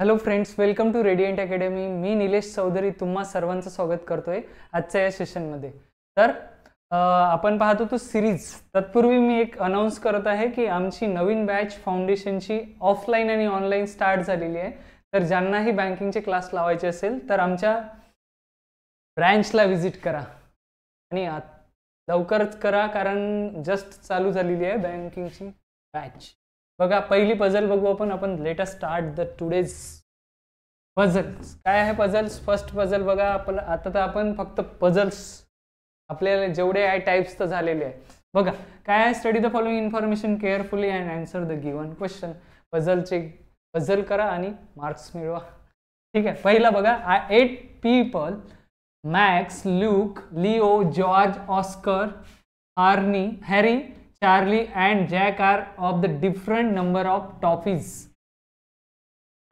Hello friends welcome to Radiant Academy मी निलेश चौधरी तुम्हा सर्वांचं स्वागत करतोय आजच्या या सेशनमध्ये तर आपण पाहतो तो सिरीज तत्पूर्वी मी एक अनाऊन्स करत आहे की आमची नवीन बॅच फाउंडेशनची ऑफलाईन आणि ऑनलाईन स्टार्ट झालेली आहे तर ज्यांनाही बँकिंगचे क्लास लावायचे असेल तर आमच्या ब्रँचला व्हिजिट करा आणि लवकरच करा कारण जस्ट चालू झालेली आहे बँकिंगची बॅच बघा पहिली पझल बघू आपण आपण let's start the today's puzzles काय आहे पझल्स फर्स्ट पझल बघा आपलं आता तर आपण फक्त पझल्स आपल्याला जेवढे आहे टाईप्स तर झालेले आहे बघा काय आहे study the following information carefully and answer the given question पझलचे पझल करा आणि मार्क्स मिळवा ठीक आहे पहिला बघा I eight people Max Luke Leo George Oscar Arnie Harry Charlie and Jack are of the different number of toffees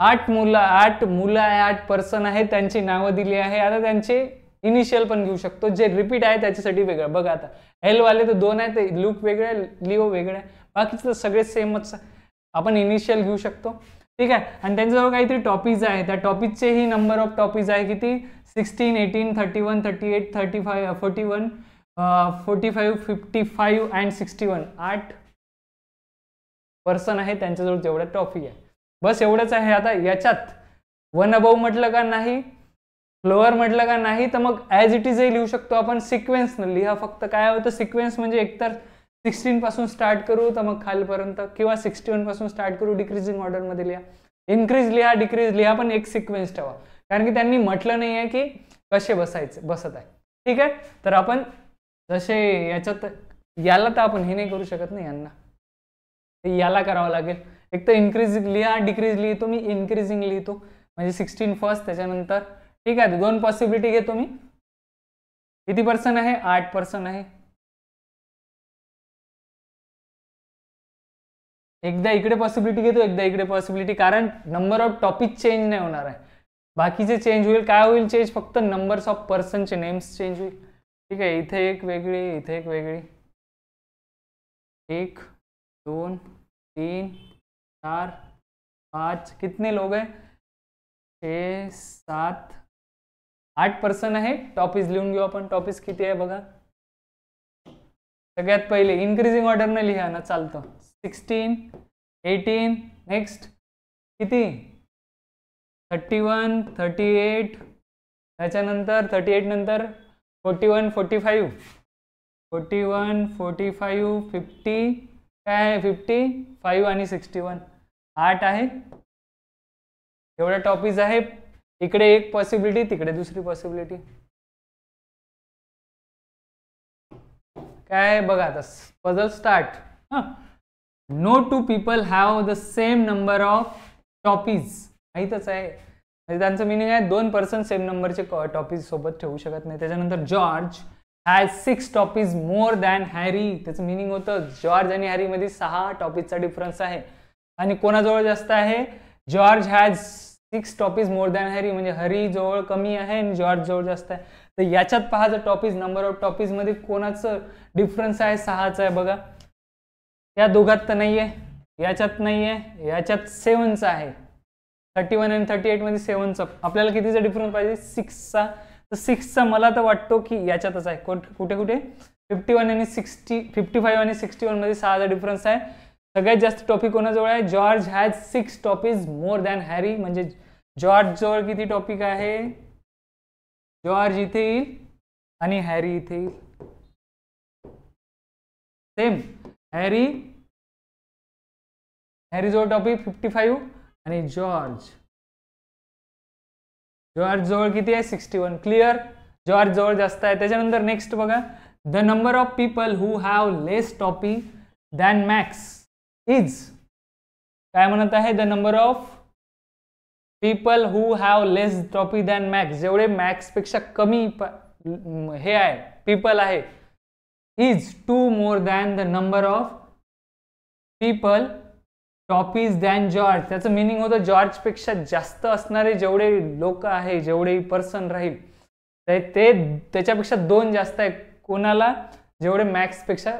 आठ मुलं आठ मुलं आहे आठ पर्सन आहेत त्यांची नावं दिली आहे आता त्यांचे इनिशियल पण घेऊ शकतो जे रिपीट आहे त्याच्यासाठी वेगळं बघा आता एल वाले तर दोन आहे ते लुक वेगळे लिओ वेगळं आहे बाकीचं सगळे सेमच आपण इनिशियल घेऊ शकतो ठीक आहे आणि त्यांच्याजवळ काहीतरी टॉपीज आहे त्या टॉपीजचेही नंबर ऑफ टॉपीज आहे किती sixteen eighteen thirty one thirty eight thirty five forty one forty five fifty five and sixty one आठ पर्सन आहे त्यांच्याजवळ जेवढ्या ट्रॉफी आहे बस एवढंच आहे आता याच्यात वन अबव म्हटलं का नाही फ्लोअर म्हटलं का नाही तर मग ॲज इट इज हे लिहू शकतो आपण सिक्वेन्स न लिहा फक्त काय होतं सिक्वेन्स म्हणजे एकतर सिक्स्टीन पासून स्टार्ट करू तर मग खालपर्यंत किंवा सिक्स्टी वन पासून स्टार्ट करू डिक्रीजिंग ऑर्डरमध्ये लिहा इन्क्रीज लिहा डिक्रीज लिहा पण एक सिक्वेन्स ठेवा कारण की त्यांनी म्हटलं नाही आहे की कसे बसायचे बसत आहे ठीक आहे तर आपण जसे याच्यात याला तर आपण हे नाही करू शकत नाही यांना ते याला करावं लागेल एक तर इन्क्रीज लिहा डिक्रीज लिहितो मी इन्क्रीजिंग लिहितो म्हणजे सिक्स्टीन फर्स्ट त्याच्यानंतर ठीक आहे दोन पॉसिबिलिटी घेतो मी किती पर्सन आहे आठ पर्सन आहे एकदा इकडे पॉसिबिलिटी घेतो एकदा इकडे पॉसिबिलिटी कारण नंबर ऑफ टॉपिक चेंज नाही होणार आहे बाकीचे चेंज होईल काय होईल चेंज फक्त नंबर्स ऑफ पर्सनचे नेम्स चेंज होईल ठीक आहे इथे एक वेगळी इथे एक वेगळी एक दोन तीन चार पाच कितने लोग आहे ते सात आठ पर्सन आहे टॉपीज लिहून घेऊ आपण टॉपीज किती आहे बघा सगळ्यात पहिले इन्क्रीजिंग ऑर्डरने लिहा ना चालतं सिक्स्टीन एटीन नेक्स्ट किती थर्टी वन थर्टी एट त्याच्यानंतर थर्टी एट नंतर forty one forty five forty one forty five fifty काय आहे फिफ्टी फाईव्ह आणि सिक्स्टी वन आठ आहे एवढ्या टॉपीज आहे इकडे एक पॉसिबिलिटी तिकडे दुसरी पॉसिबिलिटी काय बघा आता पझल स्टार्ट हां no two people have the same number of toffees माहीतच आहे म्हणजे त्यांचं मिनिंग आहे दोन पर्सन सेम नंबरचे टॉपीज सोबत ठेवू शकत नाही त्याच्यानंतर George has six toffees more than Harry त्याचं मिनिंग होतं जॉर्ज आणि हॅरीमध्ये सहा टॉपीजचा डिफरन्स आहे आणि कोणाजवळ जास्त आहे George has six toffees more than Harry म्हणजे हरी जवळ कमी आहे आणि जॉर्ज जवळ जास्त आहे तर याच्यात पहा जर टॉपीज नंबर ऑफ टॉपीजमध्ये कोणाचं डिफरन्स आहे सहाचं आहे बघा या दोघात तर नाही आहे याच्यात नाही आहे याच्यात सेवनचं आहे थर्टी वन आणि थर्टी एटमध्ये सेवनचा आपल्याला कितीचा डिफरन्स पाहिजे सिक्सचा तर सिक्सचा मला तर वाटतो की याच्यातच आहे कुठे कुठे फिफ्टी वन आणि सिक्स्टी फिफ्टी फाईव्ह आणि सिक्स्टी वनमध्ये सहाचा डिफरन्स आहे सगळ्यात जास्त टॉपिक कोणाजवळ आहे George has six toffees more than Harry म्हणजे जॉर्ज जवळ किती टॉपिक आहे जॉर्ज इथे येईल आणि हॅरी इथे येईल सेम हॅरी हॅरी जवळ टॉपिक फिफ्टी फाईव्ह आणि जॉर्ज जॉर्ज जवळ किती आहे सिक्स्टी वन क्लिअर जॉर्ज जवळ जास्त आहे त्याच्यानंतर नेक्स्ट बघा the number of people who have less toffee than Max is काय म्हणत आहे the number of people who have less toffee than Max जेवढे मॅक्सपेक्षा कमी हे आहे पीपल आहे is two more than the number of people toffees than George त्याचं मिनिंग होतं जॉर्जपेक्षा जास्त असणारे जेवढे लोक आहे जेवढे पर्सन राहील ते त्याच्यापेक्षा दोन जास्त आहे कोणाला जेवढे मॅक्सपेक्षा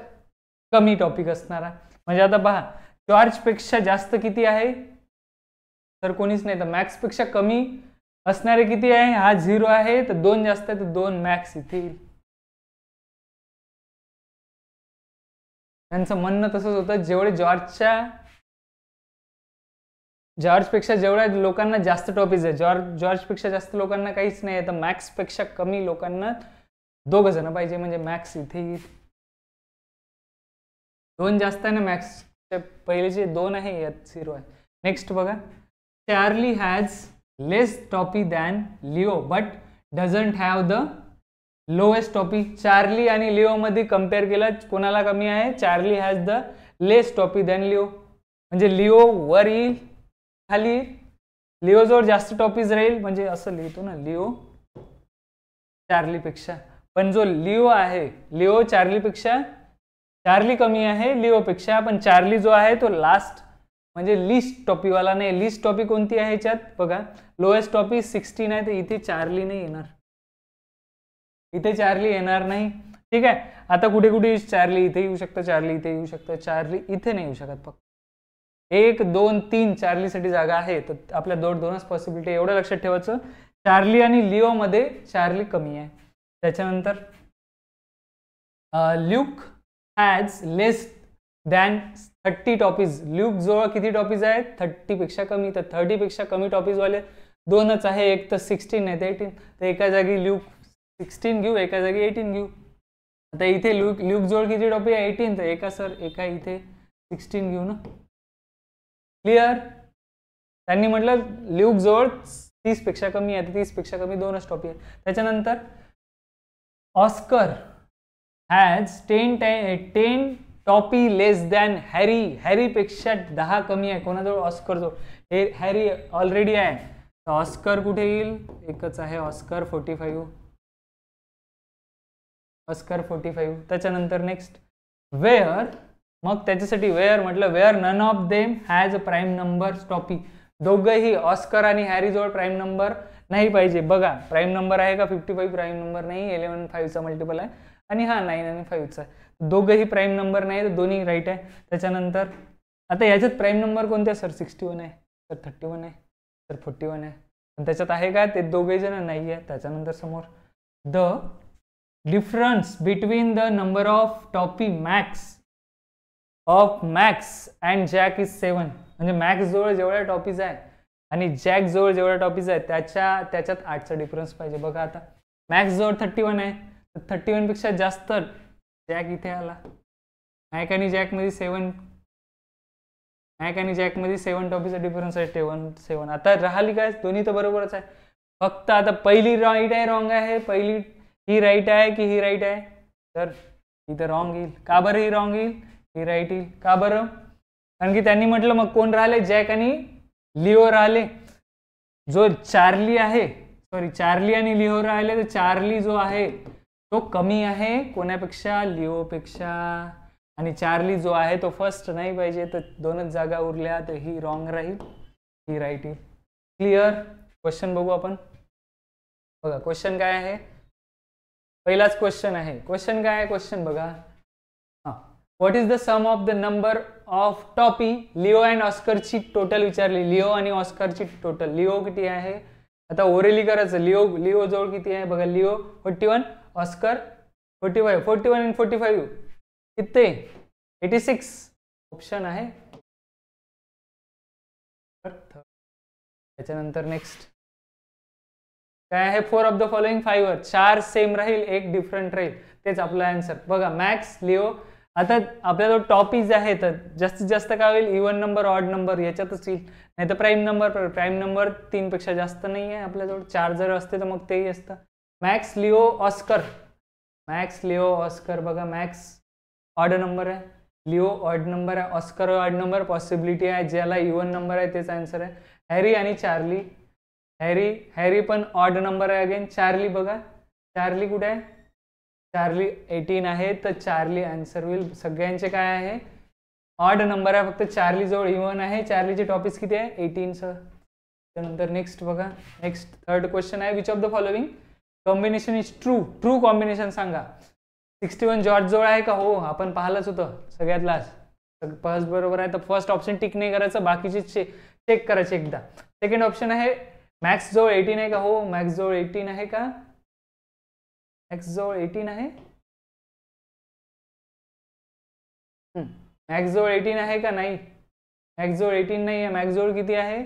कमी टॉपिक असणारा म्हणजे आता पहा जॉर्जपेक्षा जास्त किती आहे तर कोणीच नाही तर मॅक्सपेक्षा कमी असणारे किती आहे हा झिरो आहे तर दोन जास्त आहे तर दोन मॅक्स इथे त्यांचं म्हणणं तसंच होतं जेवढे जॉर्जच्या जॉर्जपेक्षा जेवढ्या लोकांना जास्त टॉपीज आहे जॉर्ज जॉर्जपेक्षा जास्त लोकांना काहीच नाही आहे तर मॅक्सपेक्षा कमी लोकांना दोघं जण पाहिजे म्हणजे मॅक्स इथे दोन जास्त आहे ना मॅक्स जे दोन आहे यात झिरो आहे नेक्स्ट बघा Charlie has less toffee than Leo but doesn't have the lowest toffee Charlie आणि लिओमध्ये कम्पेअर केला कोणाला कमी आहे Charlie has the less toffee than Leo म्हणजे लिओ वर येईल खाली लिओ जवळ जास्त टॉपिक राहील म्हणजे असं लिहितो ना लिओ चार्लीपेक्षा पण जो लिओ आहे लिओ चार्लीपेक्षा चार्ली कमी आहे लिओपेक्षा पण चार्ली जो आहे तो लास्ट म्हणजे लिस्ट टॉपीवाला नाही लिस्ट टॉपी कोणती आहे याच्यात बघा लोएस्ट टॉपी सिक्स्टीन आहे तर इथे चार्ली नाही येणार इथे चार्ली येणार नाही ठीक आहे आता कुठे कुठे चार्ली इथे येऊ शकतं चार्ली इथे येऊ शकतं चार्ली इथे नाही येऊ शकत फक्त एक दोन तीन चार्लीसाठी जागा आहे तर आपल्या दोन दोनच पॉसिबिलिटी एवढं लक्षात ठेवायचं चार्ली आणि मध्ये चार्ली कमी आहे त्याच्यानंतर Luke has less than thirty toffees Luke जवळ किती टॉपीज आहेत थर्टीपेक्षा कमी तर थर्टीपेक्षा कमी टॉपीजवाले दोनच आहे एक तर सिक्स्टीन आहे एटीन तर एका जागी ल्यूक सिक्स्टीन घेऊ एका जागी एटीन घेऊ आता इथे ल्यूक ल्यूक जवळ किती टॉपी आहे एटीन तर एका सर एका इथे सिक्स्टीन घेऊ ना क्लिअर त्यांनी म्हटलं ल्यूक जवळ तीसपेक्षा कमी आहे तीसपेक्षा कमी दोनच टॉपी आहे त्याच्यानंतर Oscar has ten tie ten toffee less than Harry हॅरीपेक्षा दहा कमी आहे कोणाजवळ ऑस्कर जो हे हॅरी ऑलरेडी आहे तर ऑस्कर कुठे येईल एकच आहे Oscar forty five Oscar forty five त्याच्यानंतर नेक्स्ट वेअर मग त्याच्यासाठी वेअर म्हटलं where none of them has a prime number toffee दोघंही ऑस्कर आणि हॅरीजवळ प्राईम नंबर नाही पाहिजे बघा प्राईम नंबर आहे का फिफ्टी फाईव्ह प्राईम नंबर नाही इलेवन फाईव्हचा मल्टिपल आहे आणि हा नाईन आणि फाईव्हचा दोघंही प्राईम नंबर नाही तर दोन्ही राईट आहे त्याच्यानंतर आता याच्यात प्राईम नंबर कोणते सर सिक्स्टी वन आहे सर थर्टी वन आहे सर फोर्टी वन आहे पण त्याच्यात आहे का ते दोघे जण नाही आहे त्याच्यानंतर समोर the difference between the number of toffee Max of Max and Jack is seven म्हणजे मॅक्स जवळ जेवढ्या टॉपीज आहे आणि जॅक जवळ जेवढ्या टॉपीज आहे त्याच्या त्याच्यात आठचा डिफरन्स पाहिजे बघा आता मॅक्स जवळ थर्टी वन आहे तर थर्टी वनपेक्षा जास्त जॅक इथे आला मॅक आणि जॅकमध्ये सेवन मॅक आणि जॅकमध्ये सेवन टॉपीचा डिफरन्स आहे टेवन सेवन आता राहिली काय दोन्ही तर बरोबरच आहे फक्त आता पहिली राईट आहे रॉंग आहे पहिली ही राईट आहे की ही राईट आहे तर ही तर रॉंग येईल का बरं ही रॉंग येईल ही राईट येईल का बरं कारण की त्यांनी म्हटलं मग कोण राहिले जॅक आणि लिओ राहिले जो चार्ली आहे सॉरी चार्ली आणि लिओ राहिले तर चार्ली जो आहे तो कमी आहे कोणापेक्षा लिओपेक्षा आणि चार्ली जो आहे तो फर्स्ट नाही पाहिजे तर दोनच जागा उरल्या तर ही रॉंग राहील ही राईट येईल क्लिअर क्वेश्चन बघू आपण बघा क्वेश्चन काय आहे पहिलाच क्वेश्चन आहे क्वेश्चन काय आहे क्वेश्चन बघा what is the sum of the number of toffee Leo and ऑस्करची टोटल विचारली लिओ आणि ऑस्करची टोटल लिओ किती आहे आता ओरेली करायचं लिओ लिओ जवळ किती आहे बघा Leo forty one Oscar forty five forty one and forty five किती एटी सिक्स ऑप्शन आहे त्याच्यानंतर नेक्स्ट काय आहे four of the following five चार सेम राहील एक डिफरंट राहील तेच आपला आन्सर बघा मॅक्स लिओ आता जो टॉपीज आहे तर जास्तीत जास्त काय होईल इवन नंबर ऑड नंबर याच्यातच येईल नाही तर प्राईम नंबर प्राईम नंबर तीनपेक्षा जास्त नाही आहे आपल्याजवळ चार जर असते तर मग तेही असतं Max Leo Oscar Max Leo Oscar बघा मॅक्स ऑड नंबर आहे लिओ ऑड नंबर आहे ऑस्कर ऑड नंबर पॉसिबिलिटी आहे ज्याला इवन नंबर आहे तेच आन्सर आहे हॅरी आणि चार्ली हॅरी हॅरी पण ऑड नंबर आहे अगेन चार्ली बघा चार्ली कुठे आहे चार्ली एटीन आहे तर चार्ली आन्सर होईल सगळ्यांचे काय आहे ऑड नंबर आहे फक्त चार्ली जवळ इव्हन आहे चार्लीचे टॉपिक्स किती आहे एटीन सर त्यानंतर नेक्स्ट बघा नेक्स्ट थर्ड क्वेश्चन आहे which of the following combination is true true combination सांगा सिक्स्टी वन जॉर्ज जवळ आहे का हो आपण पाहिलंच होतं सगळ्यात लास्ट फर्स्ट बरोबर आहे तर फर्स्ट ऑप्शन टिक नाही करायचं बाकीचे चेक चेक करायचे एकदा सेकंड ऑप्शन आहे मॅक्स जवळ एटीन आहे का हो मॅक्स जवळ एटीन आहे का एक्स जवळ एटीन आहे मॅक्स जवळ एटीन आहे का नाही मॅक्स जवळ एटीन नाही आहे मॅक्स जवळ किती आहे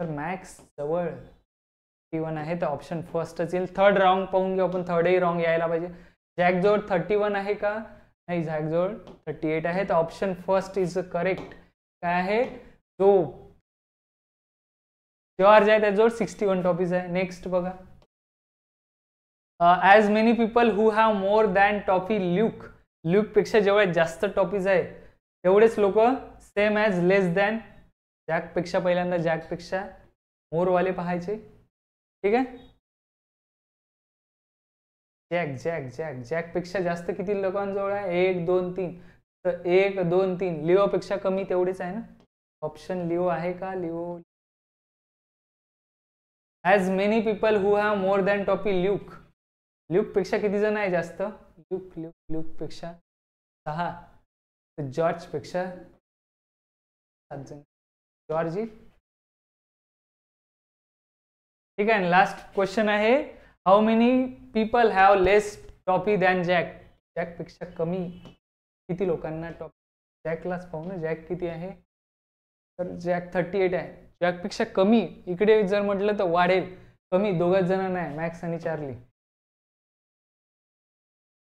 तर मॅक्स जवळ एटी वन आहे तर ऑप्शन फर्स्टच येईल थर्ड रॉंग पाहून घेऊ आपण थर्डही रॉंग यायला पाहिजे जॅक जवळ थर्टी वन आहे का नाही झॅक जवळ थर्टी एट आहे तर ऑप्शन फर्स्ट इज करेक्ट काय आहे जो जॉर्ज आहे त्याजवळ सिक्स्टी वन टॉपीज आहे नेक्स्ट बघा as many people who have more than toffee Luke पेक्षा जेवढे जास्त टॉपीज आहे तेवढेच लोक same as less than Jack पेक्षा पहिल्यांदा जॅकपेक्षा मोरवाले पाहायचे ठीक आहे जॅक जॅक जॅक पेक्षा जास्त किती लोकांजवळ आहे एक दोन तीन तर एक दोन तीन लिओपेक्षा कमी तेवढेच आहे ना ऑप्शन लिओ आहे का Leo as many people who have more than toffee Luke ल्यूकपेक्षा किती जण आहे जास्त ल्यूक ल्यूक ल्यूकपेक्षा सहा तर जॉर्जपेक्षा सात जण जॉर्ज ठीक आहे लास्ट क्वेश्चन आहे how many people have less toffee than Jack जॅकपेक्षा कमी किती लोकांना टॉपी जॅकलाच पाहू ना जॅक किती आहे तर जॅक थर्टी एट आहे जॅकपेक्षा कमी इकडे जर म्हटलं तर वाढेल कमी दोघंच जण नाही मॅक्स आणि चार्ली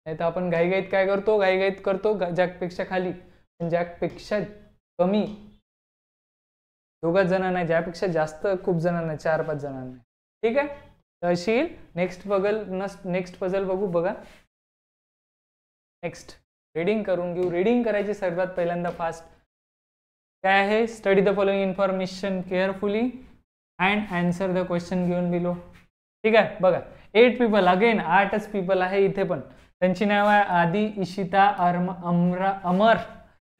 नाही तर आपण घाईघाईत काय करतो घाईघाईत करतो जॅकपेक्षा खाली जॅकपेक्षा कमी दोघा जणांना ज्यापेक्षा जास्त खूप जणांना चार पाच जणांना ठीक आहे अशी नेक्स्ट पगल नेक्स्ट पझल बघू बघा नेक्स्ट रीडिंग करून घेऊ रीडिंग करायची सर्वात पहिल्यांदा फास्ट काय आहे study the following information carefully and answer the question given below ठीक आहे बघा एट पीपल अगेन आठच पीपल आहे इथे पण त्यांची नाव आहे आदि इशिता अर्म अमरा अमर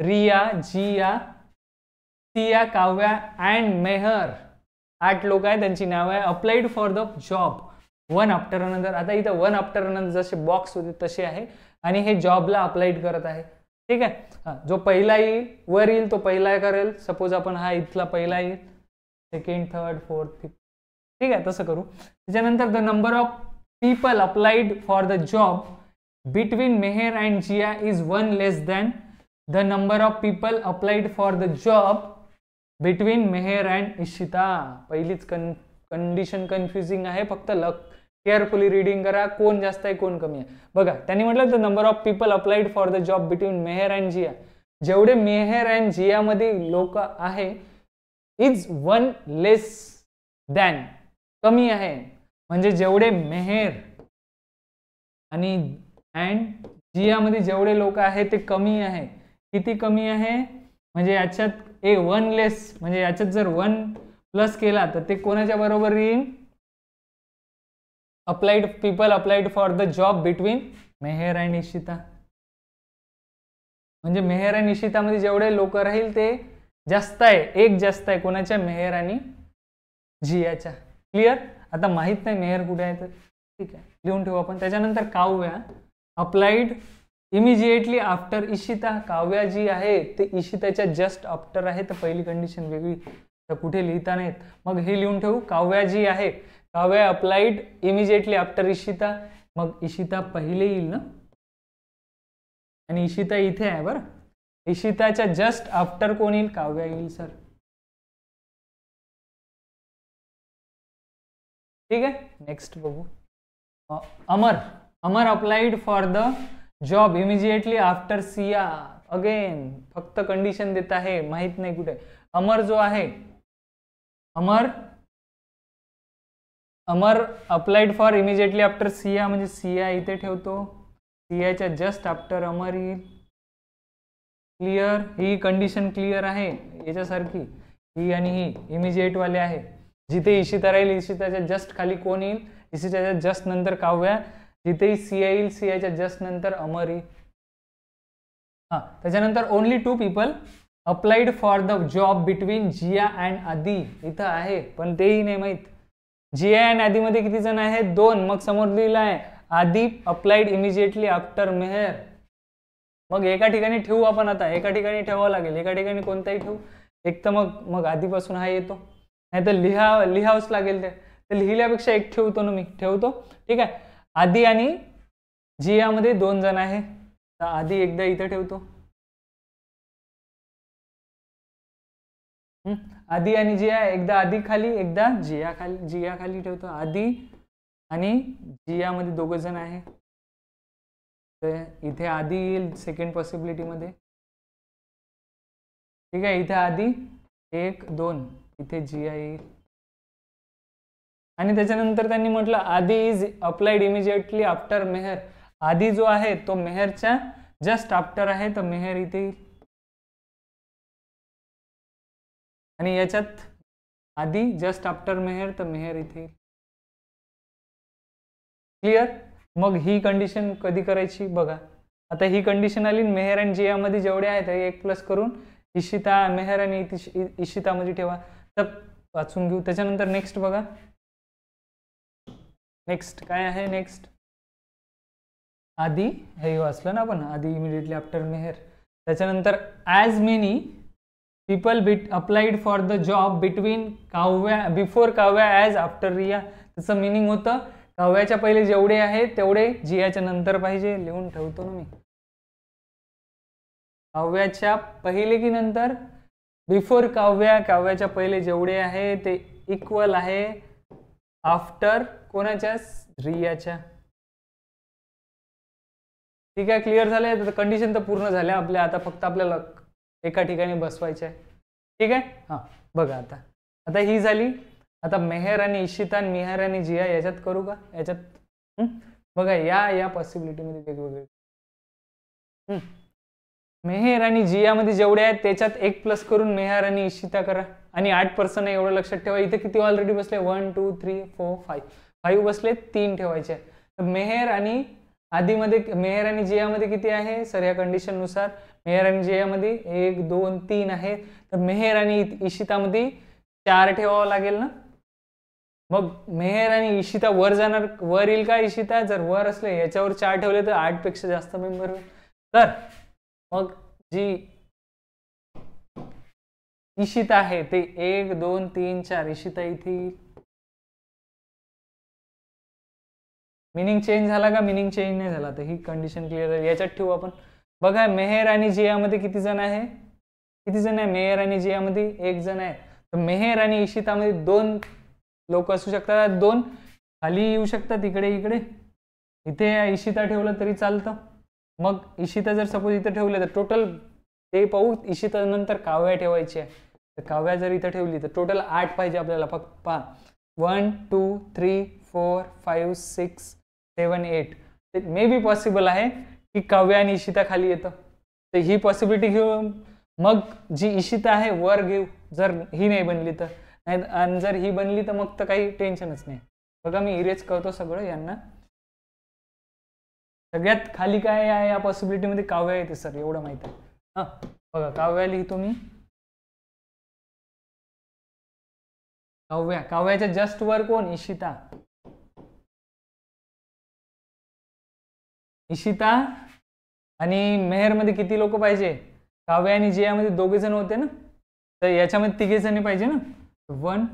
रिया जिया तिया काव्या अँड मेहर आठ लोक आहे त्यांची नाव आहे applied for the job one after another आता इथं वन आफ्टर अनदर जसे बॉक्स होते तसे आहे आणि हे जॉबला अप्लाइड करत आहे ठीक आहे जो पहिला येईल वर येईल तो पहिला करेल सपोज आपण हा इथला पहिला येईल सेकंड थर्ड फोर्थ फिफ्थ ठीक आहे तसं करू त्याच्यानंतर the number of people applied for the job between Mehar and Jiya is one less than the number of people applied for the job between Mehar and Ishita पहिलीच कन कंडिशन कन्फ्युजिंग आहे फक्त लक केअरफुली रिडिंग करा कोण जास्त आहे कोण कमी आहे बघा त्यांनी म्हटलं the number of people applied for the job between Mehar and Jiya जेवढे मेहर अँड जियामध्ये लोक आहे इज वन लेस दॅन कमी आहे म्हणजे जेवढे मेहर आणि अँड जियामध्ये जेवढे लोक आहेत ते कमी आहे किती कमी आहे म्हणजे याच्यात ए वन लेस म्हणजे याच्यात जर वन प्लस केला तर ते कोणाच्या बरोबर येईल applied people applied for the job between Mehar and Ishita म्हणजे मेहर आणि इशितामध्ये जेवढे लोक राहील ते जास्त आहे एक जास्त आहे कोणाच्या मेहर आणि जियाच्या क्लिअर आता माहीत नाही मेहर कुठे आहे तर ठीक आहे लिहून ठेवू आपण त्याच्यानंतर Kavya applied immediately after Ishita Kavya जी आहे ते इशिताच्या जस्ट आफ्टर आहे तर पहिली कंडिशन वेगळी तर कुठे लिहिता नाहीत मग हे लिहून ठेवू काव्या जी आहे Kavya applied immediately after Ishita मग इशिता पहिले येईल ना आणि इशिता इथे आहे बरं इशिताच्या जस्ट आफ्टर कोण येईल काव्या येईल सर ठीक आहे नेक्स्ट बघू Amar Amar applied for the job immediately after Siya again फक्त कंडिशन देत आहे माहीत नाही कुठे अमर जो आहे Amar Amar applied for immediately after Siya म्हणजे सिया इथे ठेवतो सीआयच्या जस्ट आफ्टर अमर येईल क्लिअर ही कंडिशन क्लिअर आहे याच्यासारखी ही आणि ही वाले आहे जिथे इशिता राहील इशिताच्या जस्ट खाली कोण येईल इशिताच्या जस्ट नंतर काव्या तिथेही जिथेही सी येईल च्या जस्ट नंतर अमरी हां त्याच्यानंतर only two people applied for the job between Jiya and Aadi इथं आहे पण तेही नाही माहीत जिया अँड आदीमध्ये किती जण आहेत दोन मग समोर लिहिलं आहे आदी अप्लाइड इमिजिएटली आफ्टर मेहर मग एका ठिकाणी ठेवू आपण आता एका ठिकाणी ठेवावं लागेल एका ठिकाणी कोणताही ठेवू एक तर मग मग आधीपासून हा येतो नाही तर लिहा लिहावंच लागेल ते लिहिल्यापेक्षा एक ठेवतो ना मी ठेवतो ठीक आहे आधी आणि जियामध्ये दोन जण आहे आधी एकदा इथं ठेवतो आधी आणि जिया एकदा आधी खाली एकदा जिया खाली जिया खाली ठेवतो आधी आणि जियामध्ये दोघ जण आहे तर इथे आधी येईल सेकंड पॉसिबिलिटीमध्ये ठीक आहे इथे आधी एक दोन इथे जिया येईल आणि त्याच्यानंतर त्यांनी म्हटलं Aadi is applied immediately after Mehar Aadi जो आहे तो मेहरच्या जस्ट आफ्टर आहे तर मेहर इथे आणि याच्यात आधी जस्ट आफ्टर मेहर तर मेहर इथे क्लिअर मग ही कंडिशन कधी करायची बघा आता ही कंडिशन आली मेहर आणि जियामध्ये जेवढे आहेत एक प्लस करून इशिता मेहर आणि इशिता मध्ये ठेवा तर वाचून घेऊ त्याच्यानंतर नेक्स्ट बघा नेक्स्ट काय आहे नेक्स्ट आधी हे वाचलं ना आपण आधी इमिडिएटली आफ्टर मेहर त्याच्यानंतर as many people bit applied for the job between Kavya before Kavya as after Riya त्याचं मिनिंग होतं काव्याच्या पहिले जेवढे आहे तेवढे जियाच्या नंतर पाहिजे लिहून ठेवतो ना मी काव्याच्या पहिले की नंतर बिफोर काव्या काव्याच्या पहिले जेवढे आहे ते इक्वल आहे आफ्टर कोणाच्या रियाच्या ठीक आहे क्लिअर झाले कंडिशन तर पूर्ण झाल्या आपल्या आता फक्त आपल्याला एका ठिकाणी बसवायचे आहे ठीक आहे हां बघा आता आता ही झाली आता मेहर आणि इशितान मेहर आणि जिया याच्यात करू का याच्यात बघा या या पॉसिबिलिटी मध्ये वेगवेगळे मेहर आणि जियामध्ये जेवढे आहेत त्याच्यात एक प्लस करून मेहर आणि इशिता करा आणि आठ पर्सन आहे एवढं लक्षात ठेवा इथे किती ऑलरेडी बसले one two three four five five बसले तीन ठेवायचे तर मेहेर आणि आधीमध्ये मेहेर आणि जियामध्ये किती आहे सर या कंडिशननुसार मेहेर आणि जियामध्ये एक दोन तीन आहे तर मेहेर आणि इशितामध्ये चार ठेवावं लागेल ना मग मेहेर आणि इशिता वर जाणार वर येईल का इशिता जर वर असले याच्यावर चार ठेवले तर आठपेक्षा जास्त मेंबर तर मग जी इशिता आहे ते एक दोन तीन चार इशिता इथे मिनिंग चेंज झाला का मिनिंग चेंज नाही झाला तर ही कंडिशन क्लिअर आहे याच्यात ठेवू आपण बघा मेहेर आणि जियामध्ये किती जण आहे किती जण आहे मेहेर आणि जियामध्ये एक जण आहे तर मेहेर आणि इशितामध्ये दोन लोक असू शकतात दोन खाली येऊ शकतात इकडे इकडे इथे इशिता ठेवलं तरी चालतं मग इशिता जर सपोज इथे ठेवलं तर टोटल ते पाहू इशिता नंतर काव्या ठेवायची आहे तर काव्या जर इथं ठेवली तर टोटल आठ पाहिजे आपल्याला फक्त पहा one two three four five six seven eight may be possible आहे की काव्या आणि इशिता खाली येतं तर ही पॉसिबिलिटी घेऊन मग जी इशिता आहे वर घेऊ जर ही नाही बनली तर नाही आणि जर ही बनली तर मग तर काही टेन्शनच नाही बघा मी इरेज करतो सगळं यांना सगळ्यात खाली काय आहे या पॉसिबिलिटीमध्ये काव्या येते सर एवढं माहिती आहे हां बघा काव्या लिहितो मी काव्या काव्याच्या जस्ट वर कोण इशिता इशिता आणि मध्ये किती लोक पाहिजे काव्या आणि जियामध्ये दोघे जण होते ना तर याच्यामध्ये तिघे जण पाहिजे ना वन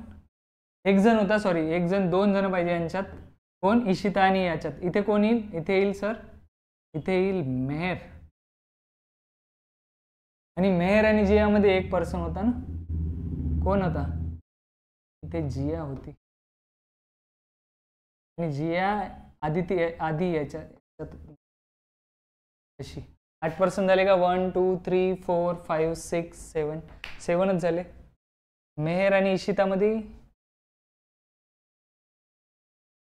एक जण होता सॉरी एक जण दोन जण पाहिजे यांच्यात कोण इशिता आणि याच्यात इथे कोण येईल इथे येईल सर इथे येईल मेहर आणि मेहर आणि जियामध्ये एक पर्सन होता ना कोण होता ते जिया होती आणि जिया आधी ती आधी याच्यात अशी आठ पर्सन झाले का one two three four five six seven सेवनच झाले मेहर आणि इशितामध्ये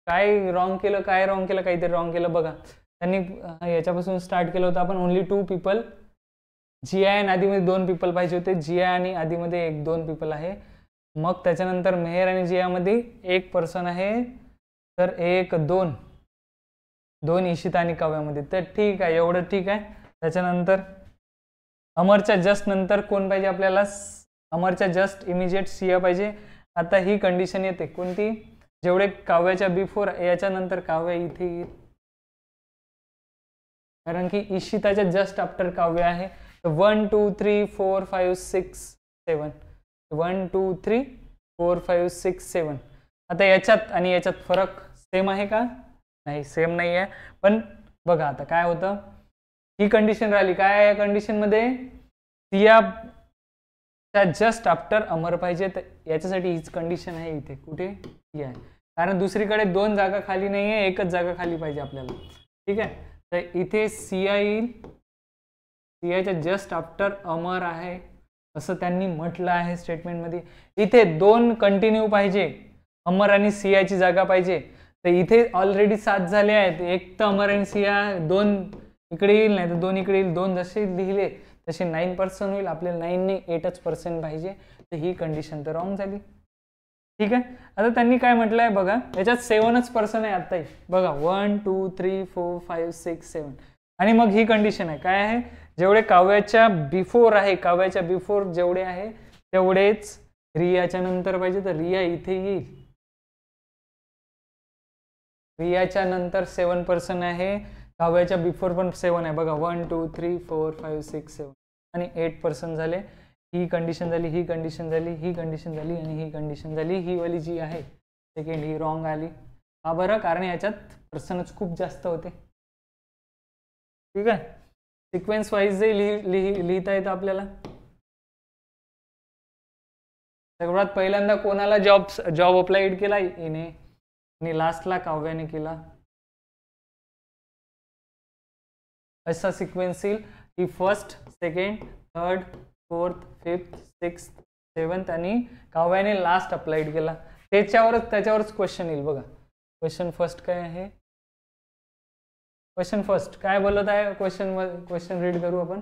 काय रॉंग केलं काय रॉंग केलं काहीतरी रॉंग केलं बघा त्यांनी याच्यापासून स्टार्ट केलं होतं आपण only two people Jiya आणि आधीमध्ये दोन पीपल पाहिजे होते जी आय आणि आधीमध्ये एक दोन पीपल आहे मग त्याच्यानंतर मेहेर आणि जियामध्ये एक पर्सन आहे तर एक दोन दोन इशिता आणि काव्यामध्ये तर ठीक आहे एवढं ठीक आहे त्याच्यानंतर अमरच्या जस्ट नंतर कोण पाहिजे आपल्याला अमरच्या जस्ट इमिजिएट सिया पाहिजे आता ही कंडिशन येते कोणती जेवढे काव्याच्या बिफोर याच्यानंतर काव्य इथे कारण की इशिताच्या जस्ट आफ्टर काव्य आहे one two three four five six seven one two three four five six seven आता याच्यात आणि याच्यात फरक सेम आहे का नाही सेम नाही आहे पण बघा आता काय होतं ही कंडिशन राहिली काय या कंडिशनमध्ये सिया जस्ट आफ्टर अमर पाहिजे तर याच्यासाठी हीच कंडिशन आहे इथे कुठे ही आहे कारण दुसरीकडे दोन जागा खाली नाही आहे एकच जागा खाली पाहिजे आपल्याला ठीक आहे तर इथे सिया येईल सियाच्या जस्ट आफ्टर अमर आहे असं त्यांनी म्हटलं आहे स्टेटमेंटमध्ये इथे दोन कंटिन्यू पाहिजे अमर आणि सियाची जागा पाहिजे तर इथे ऑलरेडी सात झाले आहेत एक तर अमर आणि सिया दोन इकडे येईल नाही तर दोन इकडे येईल दोन जसे लिहिले तसे नाईन पर्सेंट होईल आपल्याला नाईनने एटच पर्सेंट पाहिजे तर ही कंडिशन तर रॉंग झाली ठीक आहे आता त्यांनी काय म्हटलं आहे बघा याच्यात सेवनच पर्सन आहे आत्ताही बघा one two three four five six seven आणि मग ही कंडिशन आहे काय आहे जेवढे काव्याच्या बिफोर आहे काव्याच्या बिफोर जेवढे आहे तेवढेच रियाच्या नंतर पाहिजे तर रिया इथे येईल रियाच्या नंतर सेवन पर्सन आहे काव्याच्या बिफोर पण सेवन आहे बघा one two three four five six seven आणि एट पर्सन झाले ही कंडिशन झाली ही कंडिशन झाली ही कंडिशन झाली आणि ही कंडिशन झाली ही वाली जी आहे सेकंड ही रॉंग आली हा बरं कारण याच्यात पर्सनच खूप जास्त होते ठीक आहे सिक्वेन्स वाईज लिही लिहिता येतं आपल्याला सगळ्यात पहिल्यांदा कोणाला जॉब जॉब अप्लाईड केला हिने आणि लास्टला काव्याने केला असा सिक्वेन्स येईल की first second third fourth fifth sixth seventh आणि काव्याने लास्ट अप्लाईड केला त्याच्यावरच त्याच्यावरच क्वेश्चन येईल बघा क्वेश्चन फर्स्ट काय आहे क्वेश्चन फर्स्ट काय बोलत आहे क्वेश्चन क्वेश्चन रीड करू आपण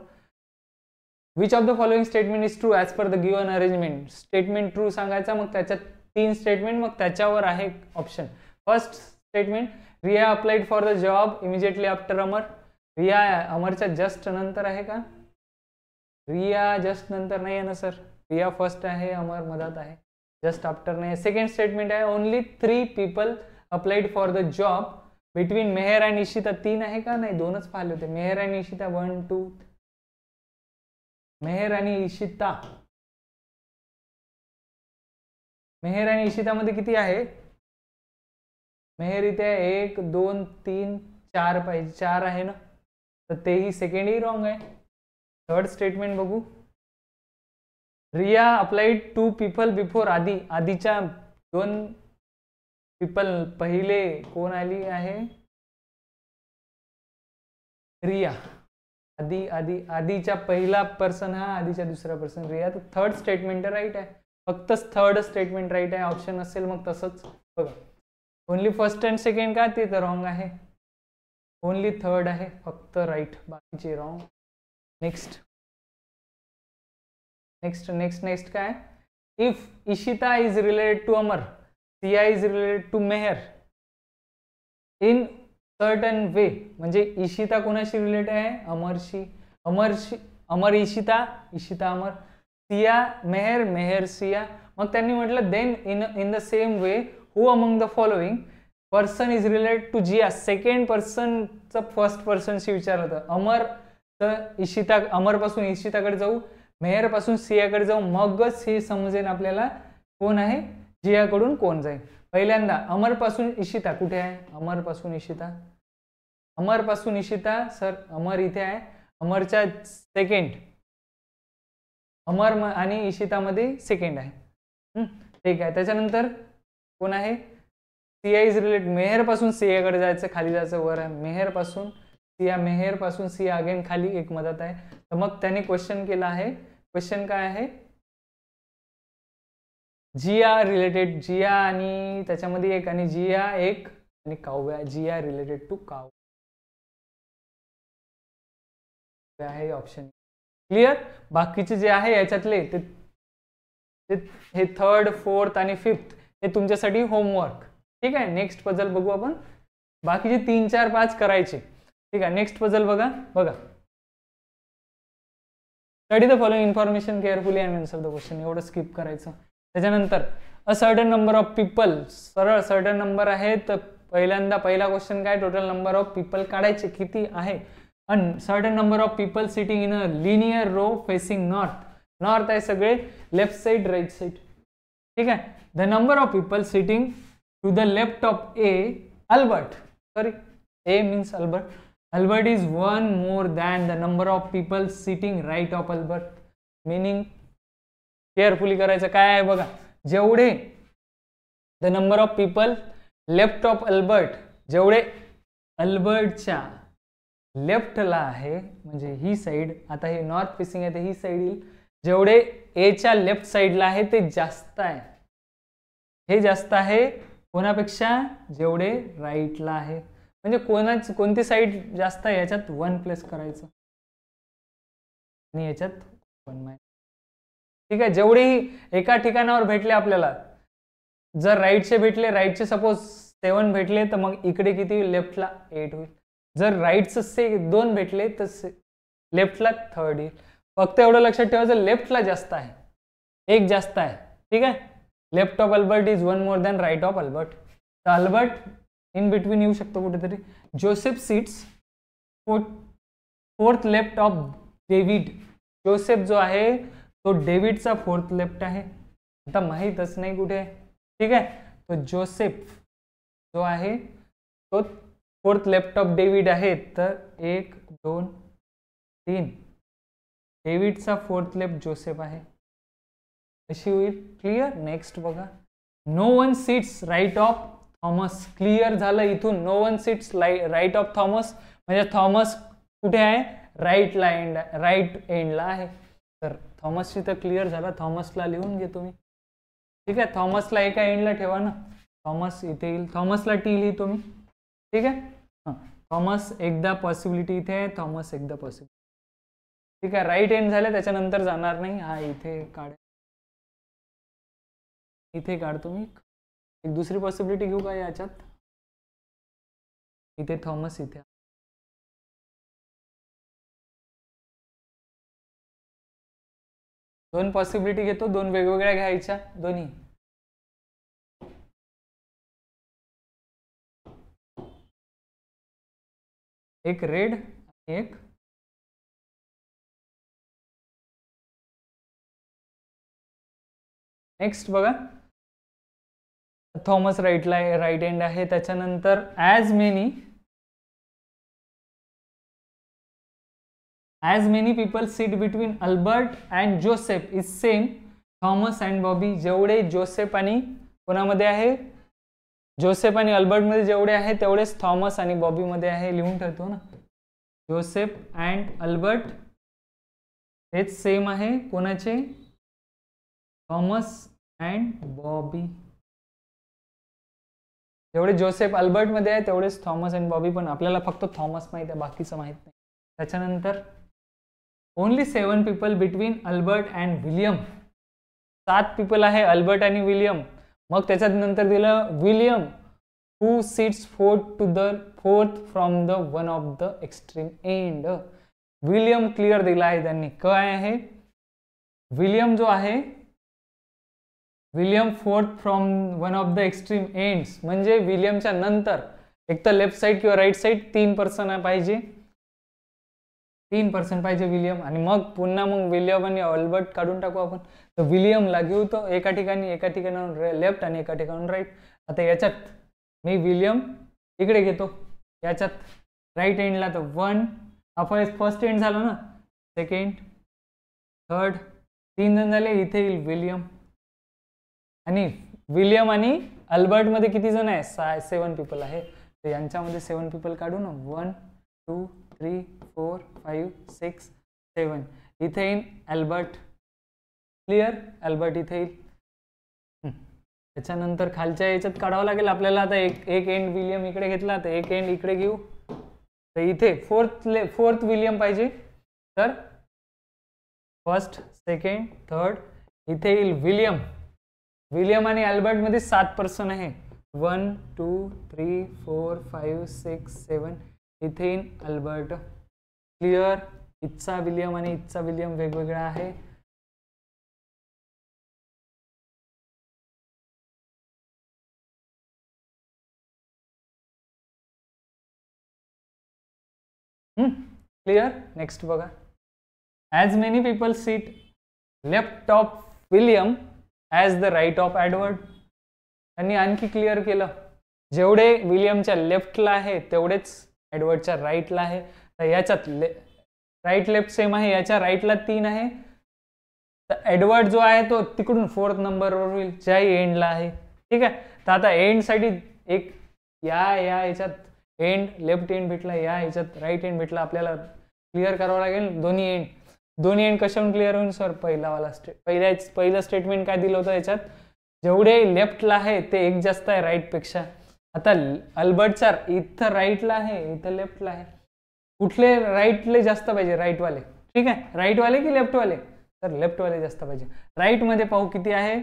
which of the following statement is true as per the given arrangement statement true सांगायचा मग त्याच्यात तीन स्टेटमेंट मग त्याच्यावर आहे option first statement Riya applied for the job immediately after Amar Riya अमरच्या जस्ट नंतर आहे का रिया जस्ट नंतर नाही आहे ना सर रिया फर्स्ट आहे अमर मधात आहे जस्ट आफ्टर नाही सेकंड स्टेटमेंट आहे only three people applied for the job between Mehar and Ishita तीन आहे का नाही दोनच पाहिले होते मेहर आणि इशिता वन टू मेहर आणि इशिता मेहर आणि इशिता मध्ये किती आहे मेहर इथे एक दोन तीन चार पाहिजे चार आहे ना तर तेही सेकंडही रॉंग आहे थर्ड स्टेटमेंट बघू Riya applied two people before आधी आधीच्या दोन पीपल पहिले कोण आली आहे रिया आधी आधी आधीच्या पहिला पर्सन हा आधीच्या दुसरा पर्सन रिया तर थर्ड स्टेटमेंट राईट आहे फक्तच थर्ड स्टेटमेंट राईट आहे ऑप्शन असेल मग तसंच बघा ओन्ली फर्स्ट अँड सेकंड का ते तर रॉंग आहे ओनली थर्ड आहे फक्त राईट बाकीचे wrong next next next next काय if Ishita is related to Amar Siya is related to Mehar in certain way म्हणजे इशिता कोणाशी रिलेटेड आहे अमरशी अमरशी अमर इशिता इशिता अमर सिया मेहर मेहर सिया मग त्यांनी म्हटलं then in in the same way who among the following person is related to Jiya second पर्सनचं first पर्सनशी विचार होतं अमर तर इशिता अमरपासून इशिताकडे जाऊ मेहरपासून सियाकडे जाऊ मगच हे समजेन आपल्याला कोण आहे जियाकडून कोण जाईल पहिल्यांदा अमरपासून इशिता कुठे आहे अमरपासून इशिता अमरपासून इशिता सर अमर इथे आहे अमरच्या सेकंड अमर आणि इशितामध्ये सेकंड आहे ठीक आहे त्याच्यानंतर कोण आहे सिया इज रिलेटेड मेहेरपासून सियाकडे जायचं खाली जायचं वर आहे मेहेरपासून सिया मेहेरपासून सिया अगेन खाली एक मदत आहे तर मग त्यांनी क्वेश्चन केला आहे क्वेश्चन काय आहे जिया रिलेटेड जिया आणि त्याच्यामध्ये एक आणि जिया एक आणि काव्या जिया रिलेटेड टू काव आहे ऑप्शन क्लिअर बाकीचे जे आहे याच्यातले ते हे थर्ड फोर्थ आणि फिफ्थ हे तुमच्यासाठी होमवर्क ठीक आहे नेक्स्ट पजल बघू आपण बाकीचे तीन चार पाच करायचे ठीक आहे नेक्स्ट पजल बघा बघा study the following information carefully and answer the question एवढं स्किप करायचं त्याच्यानंतर a certain number of people सरळ सर्टन नंबर आहे तर पहिल्यांदा पहिला क्वेश्चन काय टोटल नंबर ऑफ पीपल काढायचे किती आहे an certain number of people sitting in a linear row facing north north आहे सगळे लेफ्ट साईड राईट साईड ठीक आहे the number of people sitting to the left of A Albert sorry A means Albert Albert is one more than the number of people sitting right of Albert meaning carefully करायचं काय आहे बघा जेवढे the number of people left of Albert जेवढे अल्बर्टच्या लेफ्टला आहे म्हणजे ही side आता हे नॉर्थ फेसिंग आहे ते ही साईड येईल जेवढे एच्या लेफ्ट साईडला आहे ते जास्त आहे हे जास्त आहे कोणापेक्षा जेवढे राईटला आहे म्हणजे कोणाच कोणती साईड जास्त आहे याच्यात वन प्लस करायचं आणि याच्यात वन मायनस ठीक आहे जेवढेही एका ठिकाणावर भेटले आपल्याला जर राईटचे भेटले राईटचे सपोज सेवन भेटले तर मग इकडे किती लेफ्टला एट होईल जर राईटचं से दोन भेटले तर लेफ्टला थर्ड येईल फक्त एवढं लक्षात ठेवायचं लेफ्टला जास्त आहे एक जास्त आहे ठीक आहे left of Albert is one more than right of Albert तर अल्बर्ट इन बिटवीन येऊ शकतो कुठेतरी Joseph sits fourth fourth left of David Joseph जो आहे तो डेव्हिडचा फोर्थ लेफ्ट आहे आता माहीतच नाही कुठे ठीक आहे तो जोसेफ जो आहे तो फोर्थ लेफ्ट ऑफ डेव्हिड आहे तर एक दोन तीन डेव्हिडचा फोर्थ लेफ्ट जोसेफ आहे अशी होईल क्लिअर नेक्स्ट बघा no one sits right of Thomas clear झालं इथून no one sits right of Thomas म्हणजे थॉमस कुठे आहे राईटला एंड राईट एंडला आहे तर थॉमसची तर क्लिअर झाला थॉमसला लिहून घे तुम्ही ठीक आहे थॉमसला एका एंडला ठेवा ना थॉमस इथे येईल थॉमसला टी लिही तुम्ही ठीक आहे हां थॉमस एकदा पॉसिबिलिटी इथे आहे थॉमस एकदा पॉसिबिलिटी ठीक आहे राईट एंड झालं त्याच्यानंतर जाणार नाही हा इथे काढ इथे काढ तुम्ही एक दुसरी पॉसिबिलिटी घेऊ का याच्यात इथे थॉमस इथे दोन पॉसिबिलिटी घेतो दोन वेगवेगळ्या घ्यायच्या दोन्ही एक रेड एक नेक्स्ट बघा थॉमस राईटला राईट एंड आहे त्याच्यानंतर as many as many peoples sit between Albert and Joseph is same Thomas and Bobby जेवढे जोसेफ आणि कोणामध्ये आहे जोसेफ आणि अल्बर्टमध्ये जेवढे आहे तेवढेच थॉमस आणि बॉबीमध्ये आहे लिहून ठेवतो ना जोसेफ अँड अल्बर्ट हेच सेम आहे कोणाचे थॉमस अँड बॉबी जेवढे जोसेफ अल्बर्टमध्ये आहे तेवढेच थॉमस अँड बॉबी पण आपल्याला फक्त थॉमस माहीत आहे बाकीचं माहीत नाही त्याच्यानंतर only seven people between Albert and William सात पीपल आहे अल्बर्ट आणि विलियम मग त्याच्यात नंतर दिलं William who sits fourth to the fourth from the one of the extreme end William clear दिला आहे त्यांनी काय आहे विलियम जो आहे William fourth from one of the extreme end म्हणजे विलियमच्या नंतर एक तर लेफ्ट साईड किंवा राईट साईड तीन पर्सन पाहिजे तीन पर्सेंट पाहिजे विलियम आणि मग पुन्हा मग विलियम आणि अल्बर्ट काढून टाकू आपण तर विलियमला घेऊ तो एका ठिकाणी एका ठिकाणाहून लेफ्ट आणि एका ठिकाणून राईट आता याच्यात मी विलियम इकडे घेतो याच्यात राईट एंडला तर वन आपण फर्स्ट एंड झालो ना सेकंड थर्ड तीन जण झाले इथे येईल विलियम आणि विलियम आणि अल्बर्टमध्ये किती जण आहे साय सेवन पीपल आहे तर यांच्यामध्ये सेवन पीपल काढू ना one two three four five six seven इथे इन अल्बर्ट क्लिअर अल्बर्ट इथे येईल त्याच्यानंतर खालच्या याच्यात काढावं लागेल आपल्याला आता एक एक एंड विलियम इकडे घेतला तर एक एंड इकडे घेऊ तर इथे फोर्थ ले फोर्थ विलियम पाहिजे तर फर्स्ट सेकंड थर्ड इथे येईल विलियम विलियम आणि अल्बर्टमध्ये सात पर्सन आहे one two three four five six seven इथे इन अल्बर्ट क्लिअर इच्छा विलियम आणि इच्छा विलियम वेगवेगळा आहे क्लिअर नेक्स्ट बघा as many people sit left of William as the right of Edward त्यांनी आणखी क्लिअर केलं जेवढे विलियमच्या लेफ्टला आहे तेवढेच एडवर्डच्या राईटला आहे याच्यात ले राईट लेफ्ट सेम आहे याच्या राईटला तीन आहे तर एडवर्ड जो आहे तो तिकडून फोर्थ नंबरवर होईल ज्याही एंडला आहे ठीक आहे तर आता एंडसाठी एक या या याच्यात एंड लेफ्ट एंड भेटला या याच्यात राईट एंड भेटला आपल्याला क्लिअर करावं लागेल दोन्ही एंड दोन्ही एंड कशावरून क्लिअर होईल सर पहिलावाला स्टेट पहिल्या पहिलं स्टेटमेंट काय दिलं होतं याच्यात जेवढे लेफ्टला आहे ते एक जास्त आहे राईटपेक्षा आता अल्बर्टचा इथं राईटला आहे इथं लेफ्टला आहे कुठले राईटले जास्त पाहिजे राईटवाले ठीक आहे राईटवाले की लेफ्टवाले तर लेफ्टवाले जास्त पाहिजे राईटमध्ये पाहू किती आहे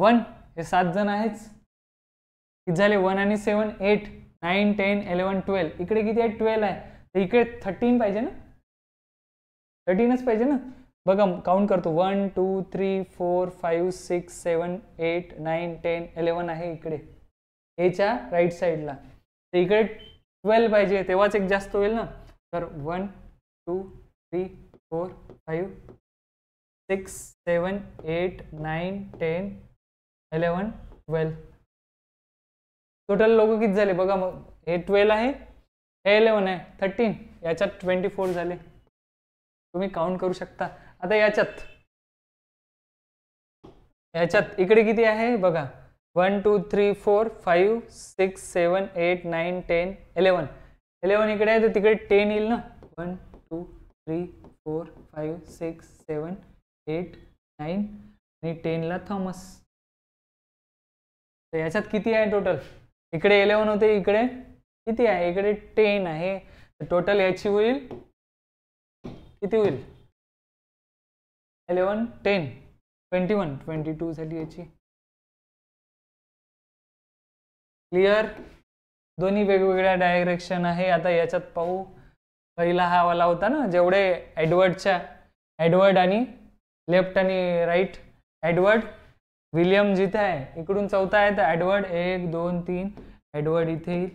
वन हे सात जण आहेच किती झाले वन आणि seven eight nine ten eleven twelve इकडे किती आहे ट्वेल्व आहे तर इकडे थर्टीन पाहिजे ना थर्टीनच पाहिजे ना बघा काउंट करतो one two three four five six seven eight nine ten eleven आहे इकडे एच्या राईट साईडला तर इकडे ट्वेल्व पाहिजे तेव्हाच एक जास्त होईल ना तर one two three four five six seven eight nine ten eleven twelve total लोक किती झाले बघा मग हे ट्वेल्व आहे हे इलेवन आहे थर्टीन याच्यात ट्वेंटी फोर झाले तुम्ही काउंट करू शकता आता याच्यात याच्यात इकडे किती आहे बघा one two three four five six seven eight nine ten eleven eleven इकडे आहे तर तिकडे टेन येईल ना one two three four five six seven eight nine आणि टेनला थॉमस तर याच्यात किती आहे टोटल इकडे इलेवन होते इकडे किती आहे इकडे टेन आहे टोटल याची होईल किती होईल eleven ten twenty one twenty two झाली याची क्लिअर दोन्ही वेगवेगळ्या डायरेक्शन आहे आता याच्यात पाहू पहिला हा वाला होता ना जेवढे एडवर्डच्या एडवर्ड आणि लेफ्ट आणि राईट एडवर्ड विलियम जिथे आहे इकडून चौथा आहे तर ॲडवर्ड एक दोन तीन एडवर्ड इथे येईल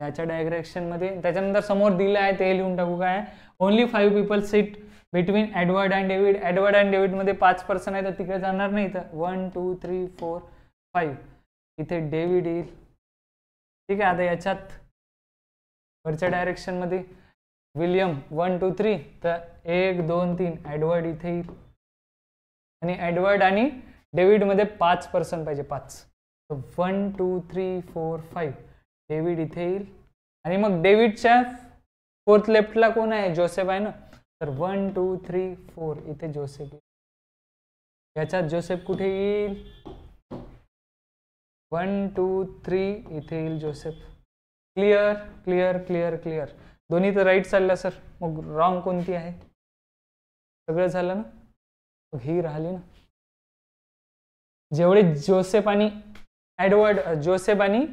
त्याच्या डायरेक्शनमध्ये त्याच्यानंतर समोर दिलं आहे ते लिहून टाकू काय only five people sit between Edward and David Edward and डेव्हिडमध्ये पाच पर्सन आहे तर तिकडे जाणार नाही तर one two three four five इथे डेव्हिड येईल ठीक आहे आता याच्यात वरच्या मध्ये विलियम वन टू थ्री तर एक दोन तीन एडवर्ड इथे येईल आणि एडवर्ड आणि डेव्हिडमध्ये पाच पर्सन पाहिजे पाच तर one two three four five David इथे येईल आणि मग डेव्हिडच्या फोर्थ लेफ्टला कोण आहे जोसेफ आहे ना तर वन टू थ्री फोर इथे जोसेफ येईल याच्यात जोसेफ कुठे येईल वन टू थ्री इथे येईल Joseph clear clear clear clear दोन्ही तर राईट चालला सर मग रॉंग कोणती आहे सगळं झालं ना मग ही राहिली ना जेवढे जोसेफ आणि ॲडवर्ड जोसेफ आणि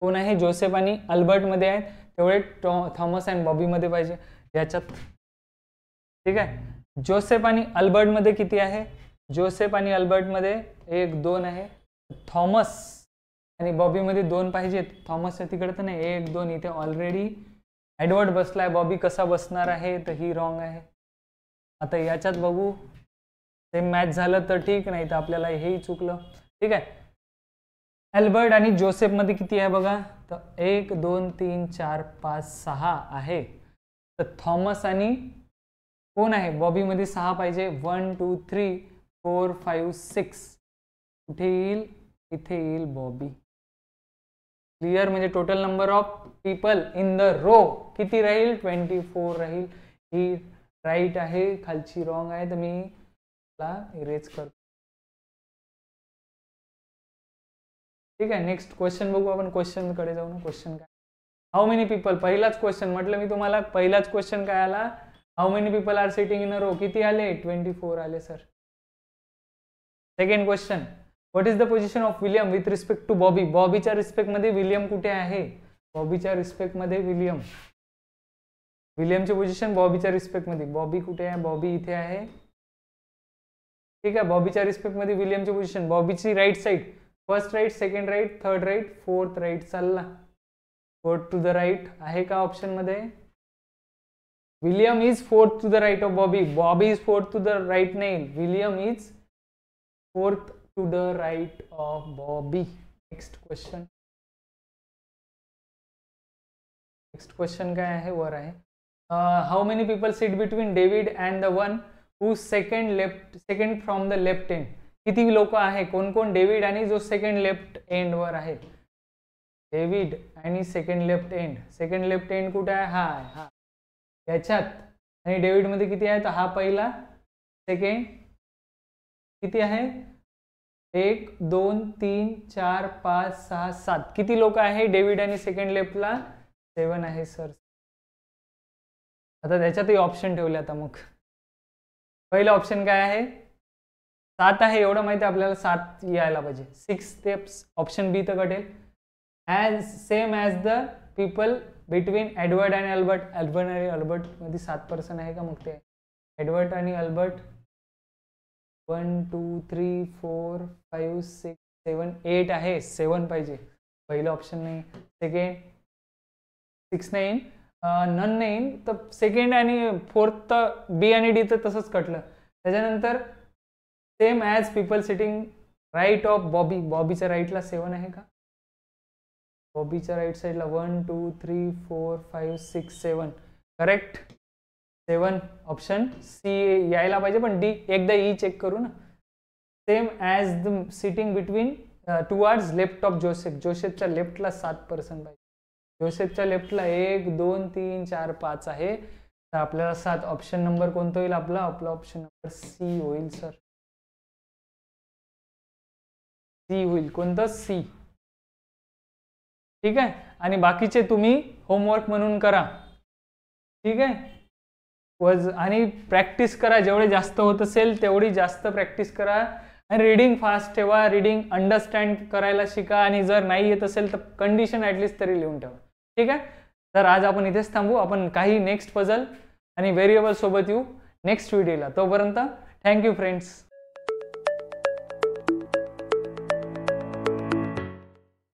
कोण आहे जोसेफ आणि अल्बर्टमध्ये आहेत तेवढे टॉ थॉमस अँड बॉबीमध्ये पाहिजे याच्यात ठीक आहे जोसेफ आणि अल्बर्टमध्ये किती आहे जोसेफ आणि अल्बर्टमध्ये एक दोन आहे थॉमस आणि बॉबीमध्ये दोन पाहिजेत थॉमसच्या तिकडे तर नाही एक दोन इथे ऑलरेडी एडवर्ड बसला आहे बॉबी कसा बसणार आहे तर ही रॉंग आहे आता याच्यात बघू ते मॅच झालं तर ठीक नाही तर आपल्याला हेही चुकलं ठीक आहे अल्बर्ट आणि जोसेफमध्ये किती आहे बघा तर एक दोन तीन चार पाच सहा आहे तर थॉमस आणि कोण आहे बॉबीमध्ये सहा पाहिजे one two three four five six कुठे येईल इथे येईल बॉबी क्लिअर म्हणजे total number of people in the row किती राहील ट्वेंटी फोर राहील ही राईट आहे खालची रॉंग आहे तर मी ला इरेज करतो ठीक आहे नेक्स्ट क्वेश्चन बघू आपण क्वेश्चन जाऊ ना क्वेश्चन काय हाऊ मेनी पीपल पहिलाच क्वेश्चन म्हटलं मी तुम्हाला पहिलाच क्वेश्चन काय आला how many people are sitting in a row किती आले ट्वेंटी फोर आले sir second question what is the position of William with respect to Bobby बॉबीच्या रिस्पेक्टमध्ये विलियम कुठे आहे बॉबीच्या रिस्पेक्टमध्ये विलियम विलियमचे पोझिशन बॉबीच्या रिस्पेक्टमध्ये बॉबी कुठे आहे बॉबी इथे आहे ठीक आहे बॉबीच्या रिस्पेक्टमध्ये विलियमचे पोझिशन बॉबीची right side first right second right third right fourth right चालला फोर्थ टू द राईट आहे का ऑप्शनमध्ये William is fourth to the right of Bobby Bobby is fourth to the right नाही William is fourth to the right of Bobby. Next question. Next question काय आहे वर आहे how many people sit between David and the one who second left second from the left end किती लोक आहे कोण कोण डेव्हिड आणि जो सेकंड लेफ्ट एंड वर आहे डेव्हिड आणि second left end second left end कुठे आहे हा आहे हा याच्यात आणि मध्ये किती आहे तर हा पहिला सेकंड किती आहे एक दोन तीन चार पाच सहा सात किती लोक आहे डेव्हिड आणि सेकंड लेफ्टला सेवन आहे सर आता त्याच्यातही ऑप्शन ठेवले आता मग पहिलं ऑप्शन काय आहे सात आहे एवढं माहिती आपल्याला सात यायला पाहिजे सिक्स स्टेप्स ऑप्शन बी तर कटेल as same as the people between Edward आणि अल्बर्ट अल्बर्ट आणि सात पर्सन आहे का मग ते एडवर्ट आणि Albert one two three four five six seven eight आहे सेवन पाहिजे पहिलं ऑप्शन नाही सेकंड सिक्स नाईन नन नाही तर सेकंड आणि फोर्थ तर बी आणि डी तर तसंच कटलं त्याच्यानंतर same as people sitting right of Bobby बॉबीच्या राईटला सेवन आहे का बॉबीच्या राईट साईडला one two three four five six seven correct seven option C यायला पाहिजे पण डी एकदा ई e चेक करू ना same as the sitting between towards left of Joseph जोसेफच्या लेफ्टला सात पर्सन पाहिजे जोसेफच्या लेफ्टला एक दोन तीन चार पाच आहे तर आपल्याला सात ऑप्शन नंबर कोणता होईल आपला आपला ऑप्शन नंबर सी होईल सर सी होईल कोणतं सी ठीक आहे आणि बाकीचे तुम्ही होमवर्क म्हणून करा ठीक आहे वज आणि प्रॅक्टिस करा जेवढे जास्त होत असेल तेवढी जास्त प्रॅक्टिस करा आणि रिडिंग फास्ट ठेवा रिडिंग अंडरस्टँड करायला शिका आणि जर नाही येत असेल तर कंडिशन ॲटलीस्ट तरी लिहून ठेवा ठीक आहे तर आज आपण इथेच थांबू आपण काही नेक्स्ट पझल आणि व्हेरिएबल सोबत येऊ नेक्स्ट व्हिडिओला तोपर्यंत थँक्यू फ्रेंड्स